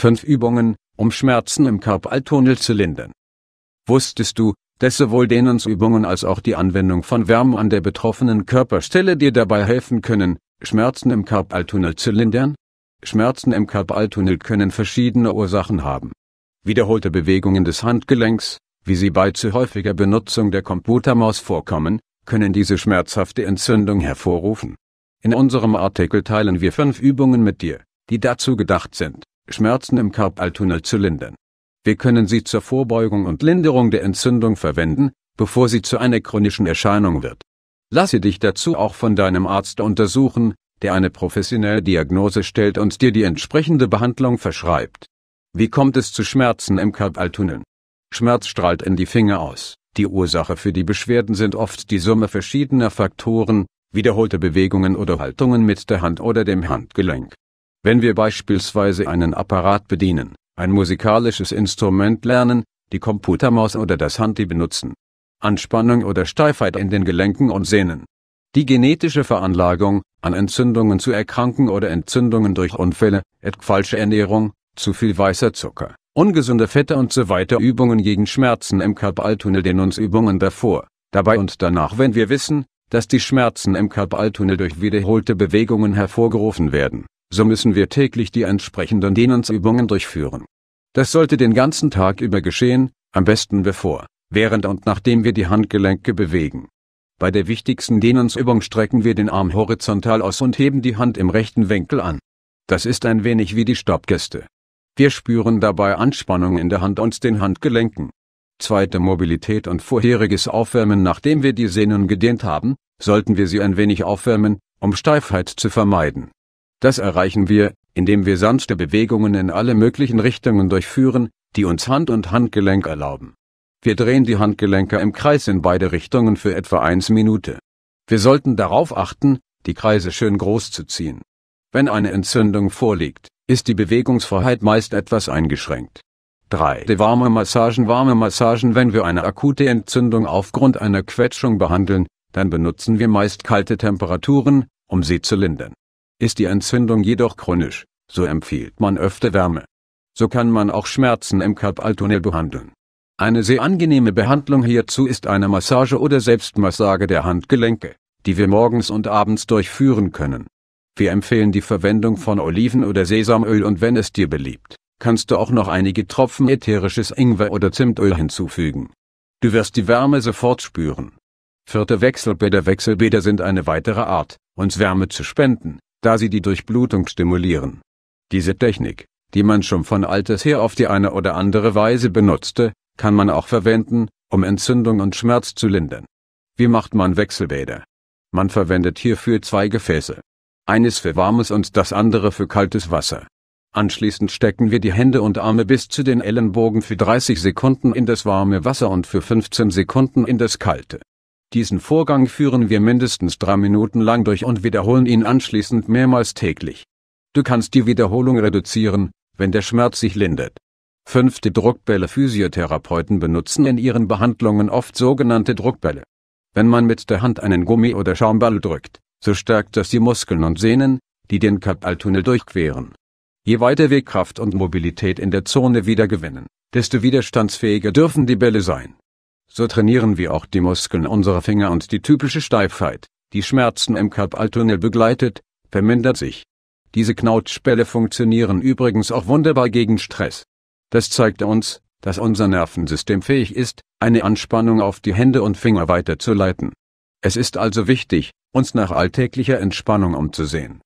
Fünf Übungen, um Schmerzen im Karpaltunnel zu lindern. Wusstest du, dass sowohl Dehnungsübungen als auch die Anwendung von Wärme an der betroffenen Körperstelle dir dabei helfen können, Schmerzen im Karpaltunnel zu lindern? Schmerzen im Karpaltunnel können verschiedene Ursachen haben. Wiederholte Bewegungen des Handgelenks, wie sie bei zu häufiger Benutzung der Computermaus vorkommen, können diese schmerzhafte Entzündung hervorrufen. In unserem Artikel teilen wir fünf Übungen mit dir, die dazu gedacht sind. Schmerzen im Karpaltunnel zu lindern. Wir können sie zur Vorbeugung und Linderung der Entzündung verwenden, bevor sie zu einer chronischen Erscheinung wird. Lasse dich dazu auch von deinem Arzt untersuchen, der eine professionelle Diagnose stellt und dir die entsprechende Behandlung verschreibt. Wie kommt es zu Schmerzen im Karpaltunnel? Schmerz strahlt in die Finger aus. Die Ursache für die Beschwerden sind oft die Summe verschiedener Faktoren, wiederholte Bewegungen oder Haltungen mit der Hand oder dem Handgelenk. Wenn wir beispielsweise einen Apparat bedienen, ein musikalisches Instrument lernen, die Computermaus oder das Handy benutzen. Anspannung oder Steifheit in den Gelenken und Sehnen. Die genetische Veranlagung, an Entzündungen zu erkranken oder Entzündungen durch Unfälle, falsche Ernährung, zu viel weißer Zucker, ungesunde Fette und so weiter Übungen gegen Schmerzen im Karpaltunnel den uns Übungen davor, dabei und danach wenn wir wissen, dass die Schmerzen im Karpaltunnel durch wiederholte Bewegungen hervorgerufen werden, so müssen wir täglich die entsprechenden Dehnungsübungen durchführen. Das sollte den ganzen Tag über geschehen, am besten bevor, während und nachdem wir die Handgelenke bewegen. Bei der wichtigsten Dehnungsübung strecken wir den Arm horizontal aus und heben die Hand im rechten Winkel an. Das ist ein wenig wie die Stoppgeste. Wir spüren dabei Anspannung in der Hand und den Handgelenken. Zweite Mobilität und vorheriges Aufwärmen Nachdem wir die Sehnen gedehnt haben, sollten wir sie ein wenig aufwärmen, um Steifheit zu vermeiden. Das erreichen wir, indem wir sanfte Bewegungen in alle möglichen Richtungen durchführen, die uns Hand und Handgelenk erlauben. Wir drehen die Handgelenke im Kreis in beide Richtungen für etwa 1 Minute. Wir sollten darauf achten, die Kreise schön groß zu ziehen. Wenn eine Entzündung vorliegt, ist die Bewegungsfreiheit meist etwas eingeschränkt. 3. Warme Massagen Warme Massagen Wenn wir eine akute Entzündung aufgrund einer Quetschung behandeln, dann benutzen wir meist kalte Temperaturen, um sie zu lindern. Ist die Entzündung jedoch chronisch, so empfiehlt man öfter Wärme. So kann man auch Schmerzen im Karpaltunnel behandeln. Eine sehr angenehme Behandlung hierzu ist eine Massage oder Selbstmassage der Handgelenke, die wir morgens und abends durchführen können. Wir empfehlen die Verwendung von Oliven- oder Sesamöl und wenn es dir beliebt, kannst du auch noch einige Tropfen ätherisches Ingwer oder Zimtöl hinzufügen. Du wirst die Wärme sofort spüren. Vierte Wechselbäder Wechselbäder sind eine weitere Art, uns Wärme zu spenden, da sie die Durchblutung stimulieren. Diese Technik, die man schon von alters her auf die eine oder andere Weise benutzte, kann man auch verwenden, um Entzündung und Schmerz zu lindern. Wie macht man Wechselbäder? Man verwendet hierfür zwei Gefäße. Eines für warmes und das andere für kaltes Wasser. Anschließend stecken wir die Hände und Arme bis zu den Ellenbogen für 30 Sekunden in das warme Wasser und für 15 Sekunden in das kalte. Diesen Vorgang führen wir mindestens drei Minuten lang durch und wiederholen ihn anschließend mehrmals täglich. Du kannst die Wiederholung reduzieren, wenn der Schmerz sich lindert. Fünfte Druckbälle Physiotherapeuten benutzen in ihren Behandlungen oft sogenannte Druckbälle. Wenn man mit der Hand einen Gummi- oder Schaumball drückt, so stärkt das die Muskeln und Sehnen, die den Kapaltunnel durchqueren. Je weiter wir Kraft und Mobilität in der Zone wiedergewinnen, desto widerstandsfähiger dürfen die Bälle sein. So trainieren wir auch die Muskeln unserer Finger und die typische Steifheit, die Schmerzen im Carpaltunnel begleitet, vermindert sich. Diese Knautschbälle funktionieren übrigens auch wunderbar gegen Stress. Das zeigt uns, dass unser Nervensystem fähig ist, eine Anspannung auf die Hände und Finger weiterzuleiten. Es ist also wichtig, uns nach alltäglicher Entspannung umzusehen.